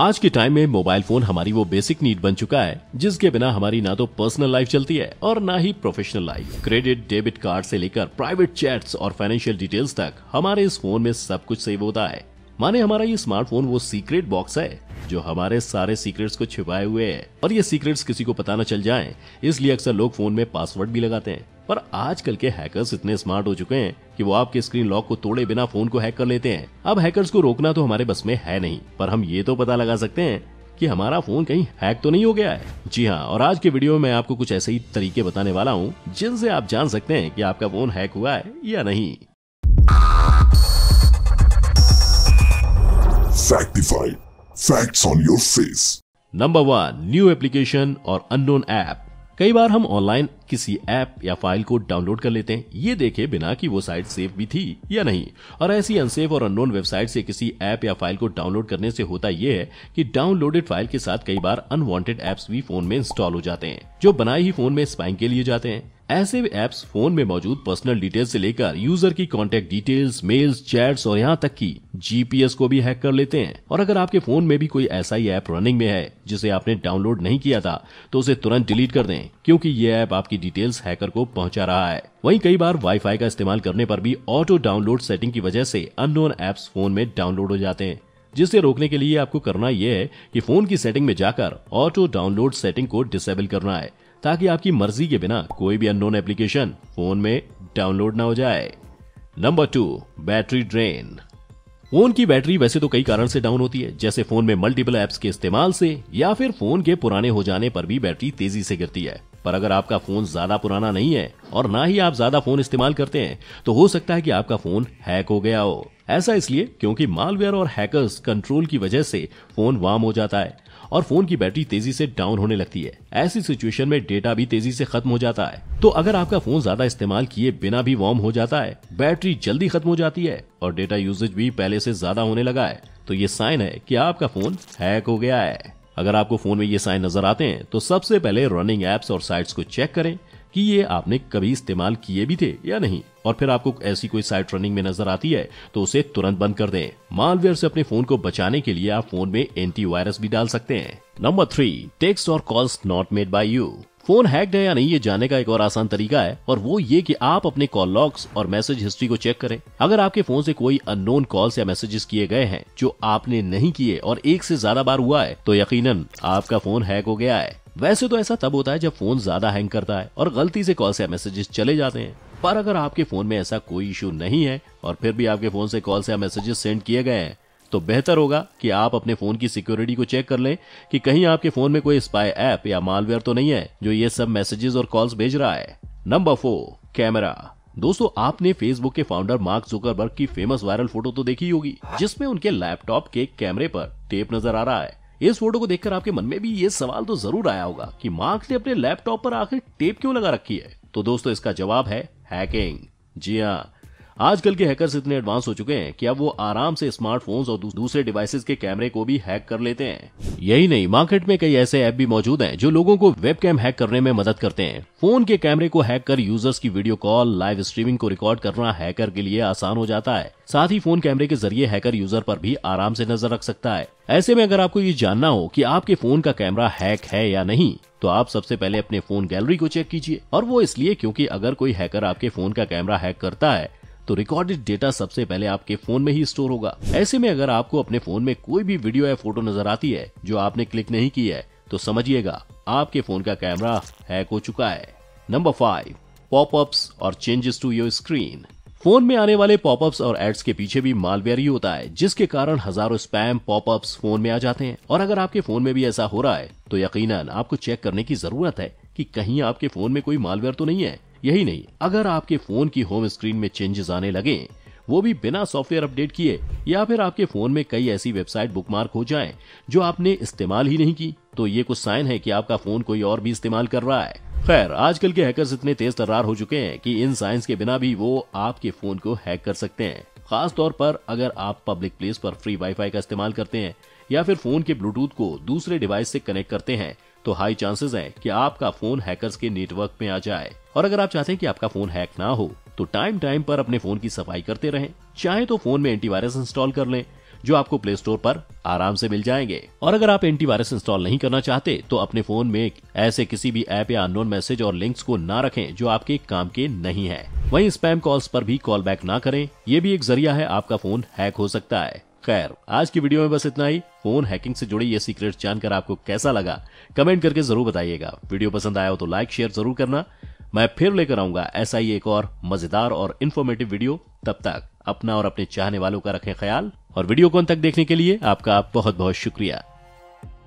आज के टाइम में मोबाइल फोन हमारी वो बेसिक नीड बन चुका है जिसके बिना हमारी ना तो पर्सनल लाइफ चलती है और ना ही professional life credit debit card से लेकर प्राइवेट चैट्स और फाइनेंशियल डिटेल्स तक हमारे इस फोन में सब कुछ सेव होता है माने हमारा ये स्मार्टफोन वो सीक्रेट बॉक्स है जो हमारे सारे सीक्रेट्स को छिपाए हुए हैं और ये सीक्रेट्स किसी को पता न चल जाए इसलिए अक्सर लोग फोन में पासवर्ड भी लगाते हैं पर आजकल के हैकर्स इतने स्मार्ट हो चुके हैं कि वो आपके स्क्रीन लॉक को तोड़े बिना फोन को हैक कर लेते हैं अब हैकर्स को रोकना तो हमारे बस में है नहीं पर हम ये तो पता लगा सकते हैं कि हमारा फोन कहीं हैक तो नहीं हो गया है जी हाँ और आज के वीडियो में आपको कुछ ऐसे ही तरीके बताने वाला हूँ जिनसे आप जान सकते हैं की आपका फोन हैक हुआ है या नहीं Factified. Facts on your face number one new application और अननोन ऐप कई बार हम ऑनलाइन किसी ऐप या फाइल को डाउनलोड कर लेते हैं ये देखे बिना कि वो साइट सेफ भी थी या नहीं और ऐसी अनसेफ और अननोन वेबसाइट से किसी ऐप या फाइल को डाउनलोड करने से होता ये है कि डाउनलोडेड फाइल के साथ कई बार अनवांटेड एप्स भी फोन में इंस्टॉल हो जाते हैं जो बनाए ही फोन में स्पाइंग के लिए जाते हैं ऐसे एप्स फोन में मौजूद पर्सनल डिटेल से लेकर यूजर की कॉन्टेक्ट डिटेल्स मेल्स चैट्स और यहाँ तक की जीपीएस को भी हैक कर लेते हैं और अगर आपके फोन में भी कोई ऐसा ही ऐप रनिंग में है जिसे आपने डाउनलोड नहीं किया था तो उसे तुरंत डिलीट कर दें क्योंकि ये ऐप आपकी डिटेल्स हैकर को पहुंचा रहा है वहीं कई बार वाईफाई का इस्तेमाल करने पर भी ऑटो डाउनलोड सेटिंग की वजह से अननोन एप्स फोन में डाउनलोड हो जाते हैं जिसे रोकने के लिए आपको करना यह है कि फोन की सेटिंग में जाकर ऑटो डाउनलोड सेटिंग को डिसेबल करना है ताकि आपकी मर्जी के बिना कोई भी अननोन एप्लीकेशन फोन में डाउनलोड ना हो जाए number two battery drain phone की बैटरी वैसे तो कई कारण से डाउन होती है जैसे फोन में मल्टीपल एप्स के इस्तेमाल से या फिर फोन के पुराने हो जाने पर भी बैटरी तेजी से गिरती है पर अगर आपका फोन ज्यादा पुराना नहीं है और ना ही आप ज्यादा फोन इस्तेमाल करते हैं तो हो सकता है कि आपका फोन हैक हो गया हो ऐसा इसलिए क्योंकि मालवेयर और हैकर्स कंट्रोल की वजह से फोन वार्म हो जाता है और फोन की बैटरी तेजी से डाउन होने लगती है ऐसी सिचुएशन में डेटा भी तेजी से खत्म हो जाता है तो अगर आपका फोन ज्यादा इस्तेमाल किए बिना भी वार्म हो जाता है बैटरी जल्दी खत्म हो जाती है और डेटा यूजेज भी पहले से ज्यादा होने लगा है तो ये साइन है की आपका फोन हैक हो गया है अगर आपको फोन में ये साइन नजर आते हैं तो सबसे पहले रनिंग एप्स और साइट्स को चेक करें कि ये आपने कभी इस्तेमाल किए भी थे या नहीं और फिर आपको ऐसी कोई साइट रनिंग में नजर आती है तो उसे तुरंत बंद कर दें मालवेयर से अपने फोन को बचाने के लिए आप फोन में एंटीवायरस भी डाल सकते हैं नंबर थ्री टेक्स और calls not made by you phone hacked है या नहीं ये जानने का एक और आसान तरीका है और वो ये कि आप अपने कॉल लॉग्स और मैसेज हिस्ट्री को चेक करें अगर आपके फोन से कोई अननोन कॉल्स या मैसेजेस किए गए हैं जो आपने नहीं किए और एक से ज्यादा बार हुआ है तो यकीनन आपका फोन हैक हो गया है वैसे तो ऐसा तब होता है जब फोन ज्यादा हैंग करता है और गलती से कॉल से मैसेजेस चले जाते हैं पर अगर आपके फोन में ऐसा कोई इशू नहीं है और फिर भी आपके फोन से कॉल से मैसेजेस सेंड किए गए हैं तो बेहतर होगा कि आप अपने फोन की सिक्योरिटी को चेक कर लें कि कहीं आपके फोन में कोई स्पाई ऐप या मालवेयर तो नहीं है जो ये सब मैसेजेस और कॉल्स भेज रहा है नंबर फोर कैमरा दोस्तों आपने फेसबुक के फाउंडर मार्क जुकरबर्ग की फेमस वायरल फोटो तो देखी होगी जिसमें उनके लैपटॉप के कैमरे पर टेप नजर आ रहा है इस फोटो को देखकर आपके मन में भी ये सवाल तो जरूर आया होगा कि मार्क्स ने अपने लैपटॉप पर आखिर टेप क्यों लगा रखी है तो दोस्तों इसका जवाब है हैकिंग जी हाँ आजकल के हैकर्स इतने एडवांस हो चुके हैं कि अब वो आराम से स्मार्टफोन्स और दूसरे डिवाइसेस के कैमरे को भी हैक कर लेते हैं यही नहीं मार्केट में कई ऐसे ऐप भी मौजूद हैं जो लोगों को वेबकैम हैक करने में मदद करते हैं फोन के कैमरे को हैक कर यूजर्स की वीडियो कॉल लाइव स्ट्रीमिंग को रिकॉर्ड करना हैकर के लिए आसान हो जाता है साथ ही फोन कैमरे के जरिए हैकर यूजर पर भी आराम से नजर रख सकता है ऐसे में अगर आपको ये जानना हो कि आपके फोन का कैमरा हैक है या नहीं तो आप सबसे पहले अपने फोन गैलरी को चेक कीजिए और वो इसलिए क्योंकि अगर कोई हैकर आपके फोन का कैमरा हैक करता है तो रिकॉर्डेड डेटा सबसे पहले आपके फोन में ही स्टोर होगा ऐसे में अगर आपको अपने फोन में कोई भी वीडियो या फोटो नजर आती है जो आपने क्लिक नहीं की है तो समझिएगा आपके फोन का कैमरा हैक हो चुका है नंबर फाइव पॉपअप्स और changes to your screen phone में आने वाले पॉपअप्स और एड्स के पीछे भी मालवेयर ही होता है जिसके कारण हजारों स्पैम पॉपअप्स फोन में आ जाते हैं और अगर आपके फोन में भी ऐसा हो रहा है तो यकीनन आपको चेक करने की जरूरत है कि कहीं आपके फोन में कोई मालवेयर तो नहीं है यही नहीं अगर आपके फोन की होम स्क्रीन में चेंजेस आने लगे वो भी बिना सॉफ्टवेयर अपडेट किए या फिर आपके फोन में कई ऐसी वेबसाइट बुकमार्क हो जाए जो आपने इस्तेमाल ही नहीं की तो ये कुछ साइन है कि आपका फोन कोई और भी इस्तेमाल कर रहा है खैर आजकल के हैकर्स इतने तेज तर्रार हो चुके हैं कि इन साइंस के बिना भी वो आपके फोन को हैक कर सकते हैं खास तौर पर अगर आप पब्लिक प्लेस पर फ्री वाईफाई का इस्तेमाल करते हैं या फिर फोन के ब्लूटूथ को दूसरे डिवाइस से कनेक्ट करते हैं तो हाई चांसेस हैं कि आपका फोन हैकर्स के नेटवर्क में आ जाए और अगर आप चाहते हैं कि आपका फोन हैक ना हो तो टाइम टाइम पर अपने फोन की सफाई करते रहें चाहे तो फोन में एंटीवायरस इंस्टॉल कर लें जो आपको प्ले स्टोर पर आराम से मिल जाएंगे और अगर आप एंटीवायरस इंस्टॉल नहीं करना चाहते तो अपने फोन में ऐसे किसी भी ऐप या अनोन मैसेज और लिंक्स को ना रखें जो आपके काम के नहीं है वहीं स्पैम कॉल्स पर भी कॉल बैक ना करें ये भी एक जरिया है आपका फोन हैक हो सकता है खैर आज की वीडियो में बस इतना ही फोन हैकिंग से जुड़ी ये सीक्रेट जानकर आपको कैसा लगा कमेंट करके जरूर बताइएगा वीडियो पसंद आया हो तो लाइक शेयर जरूर करना मैं फिर लेकर आऊंगा ऐसा ही एक और मजेदार और इन्फॉर्मेटिव वीडियो तब तक अपना और अपने चाहने वालों का रखें ख्याल और वीडियो को अंत तक देखने के लिए आपका बहुत बहुत शुक्रिया